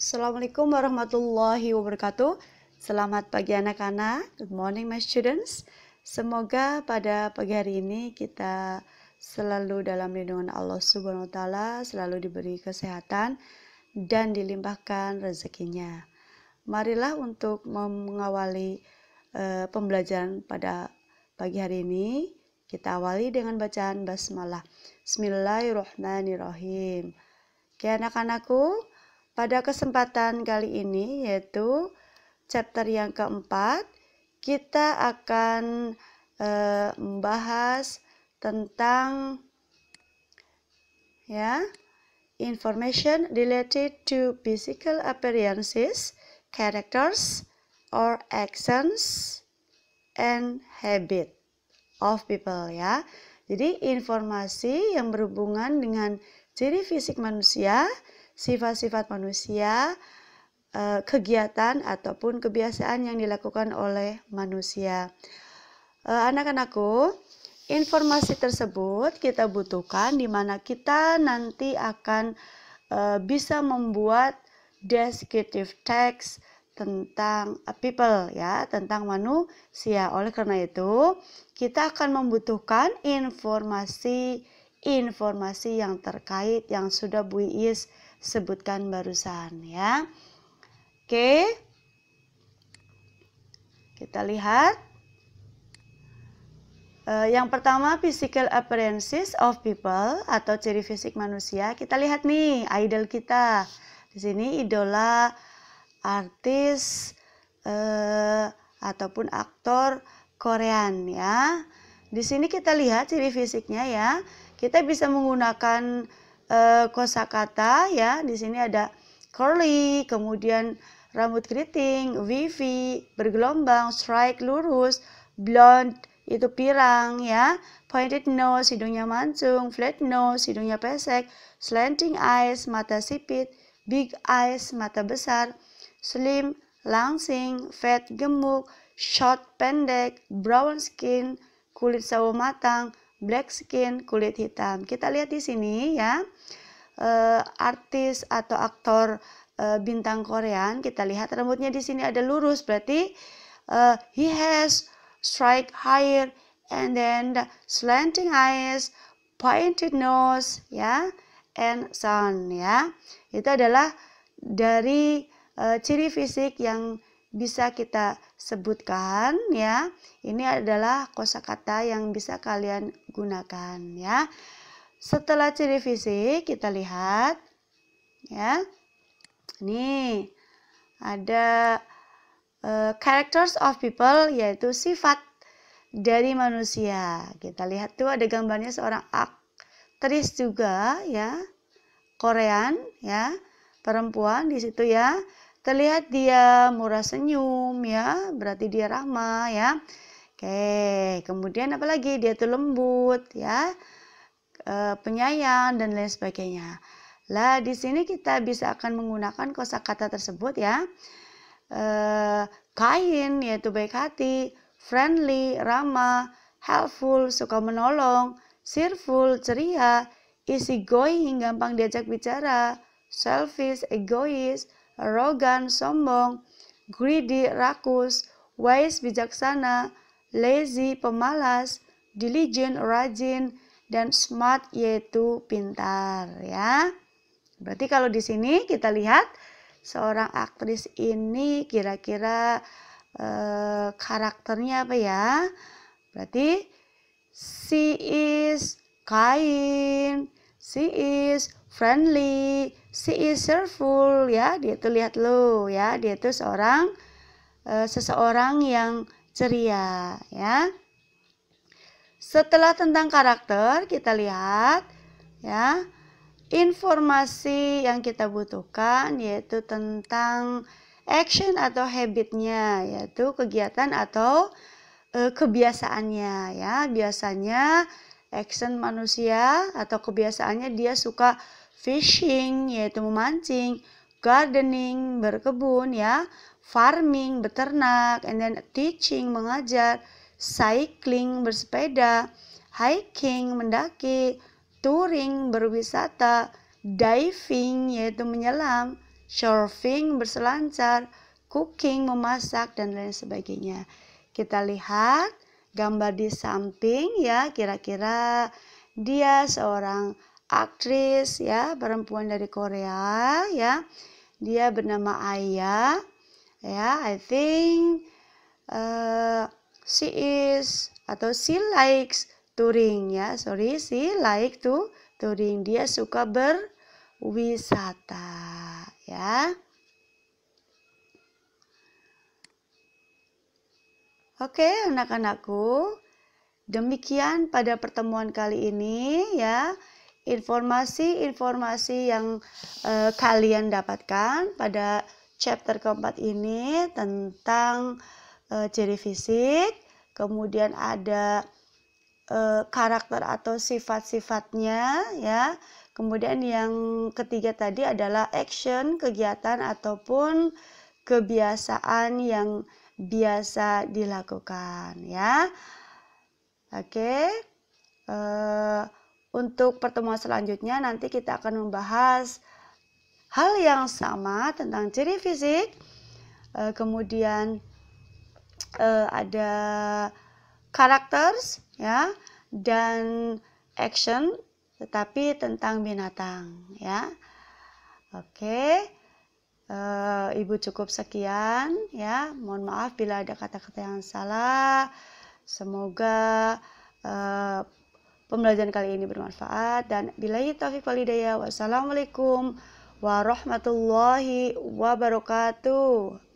Assalamualaikum warahmatullahi wabarakatuh. Selamat pagi anak-anak. Good morning my students. Semoga pada pagi hari ini kita selalu dalam lindungan Allah Subhanahu wa taala, selalu diberi kesehatan dan dilimpahkan rezekinya. Marilah untuk mengawali uh, pembelajaran pada pagi hari ini kita awali dengan bacaan basmalah. Bismillahirrahmanirrahim. Oke anak-anakku, pada kesempatan kali ini yaitu chapter yang keempat kita akan e, membahas tentang ya information related to physical appearances, characters or actions and habit of people ya. Jadi informasi yang berhubungan dengan ciri fisik manusia sifat-sifat manusia, eh, kegiatan ataupun kebiasaan yang dilakukan oleh manusia. Eh, anak-anakku, informasi tersebut kita butuhkan di mana kita nanti akan eh, bisa membuat descriptive text tentang people ya, tentang manusia. Oleh karena itu, kita akan membutuhkan informasi informasi yang terkait yang sudah Bu sebutkan barusan ya. Oke. Kita lihat. Eh, yang pertama physical appearances of people atau ciri fisik manusia. Kita lihat nih idol kita. Di sini idola artis eh, ataupun aktor Korean ya. Di sini kita lihat ciri fisiknya ya. Kita bisa menggunakan e, kosakata ya. Di sini ada curly, kemudian rambut keriting, wavy, bergelombang, strike lurus, blonde itu pirang ya. Pointed nose hidungnya mancung, flat nose hidungnya pesek, slanting eyes mata sipit, big eyes mata besar, slim langsing, fat gemuk, short pendek, brown skin, kulit sawo matang, black skin, kulit hitam. Kita lihat di sini ya. Uh, artis atau aktor uh, bintang Korean, kita lihat rambutnya di sini ada lurus berarti uh, he has strike higher and then the slanting eyes, pointed nose ya and sun ya. Itu adalah dari uh, ciri fisik yang bisa kita sebutkan ya. Ini adalah kosakata yang bisa kalian gunakan ya. Setelah ciri fisik kita lihat ya. ini ada uh, characters of people yaitu sifat dari manusia. Kita lihat tuh ada gambarnya seorang aktris juga ya. Korean ya, perempuan di situ ya Terlihat dia murah senyum ya, berarti dia ramah ya. Oke, kemudian apalagi dia tuh lembut ya, e, penyayang dan lain sebagainya. Lah di sini kita bisa akan menggunakan kosakata tersebut ya. E, kain yaitu baik hati, friendly, ramah, helpful, suka menolong, cheerful, ceria, easy going, gampang diajak bicara, selfish, egois, rogan sombong, greedy, rakus, wise, bijaksana, lazy, pemalas, diligent, rajin, dan smart yaitu pintar ya. Berarti kalau di sini kita lihat seorang aktris ini kira-kira eh, karakternya apa ya? Berarti she is kind, She is friendly, she is cheerful ya. Dia tuh lihat lo ya, dia tuh seorang uh, seseorang yang ceria ya. Setelah tentang karakter kita lihat ya informasi yang kita butuhkan yaitu tentang action atau habitnya yaitu kegiatan atau uh, kebiasaannya ya. Biasanya action manusia atau kebiasaannya dia suka fishing yaitu memancing, gardening, berkebun ya, farming, beternak, and then teaching mengajar, cycling bersepeda, hiking mendaki, touring berwisata, diving yaitu menyelam, surfing berselancar, cooking memasak dan lain sebagainya. Kita lihat gambar di samping ya kira-kira dia seorang aktris ya perempuan dari Korea ya dia bernama Aya ya I think uh, she is atau she likes touring ya sorry she like to touring dia suka berwisata ya Oke, anak-anakku, demikian pada pertemuan kali ini ya. Informasi-informasi yang eh, kalian dapatkan pada chapter keempat ini tentang ciri eh, fisik, kemudian ada eh, karakter atau sifat-sifatnya ya. Kemudian yang ketiga tadi adalah action, kegiatan ataupun kebiasaan yang biasa dilakukan ya. Oke. Uh, untuk pertemuan selanjutnya nanti kita akan membahas hal yang sama tentang ciri fisik. Uh, kemudian uh, ada characters ya dan action tetapi tentang binatang ya. Oke. Okay uh, Ibu cukup sekian ya. Mohon maaf bila ada kata-kata yang salah. Semoga uh, pembelajaran kali ini bermanfaat dan billahi taufik walidaya Wassalamualaikum warahmatullahi wabarakatuh.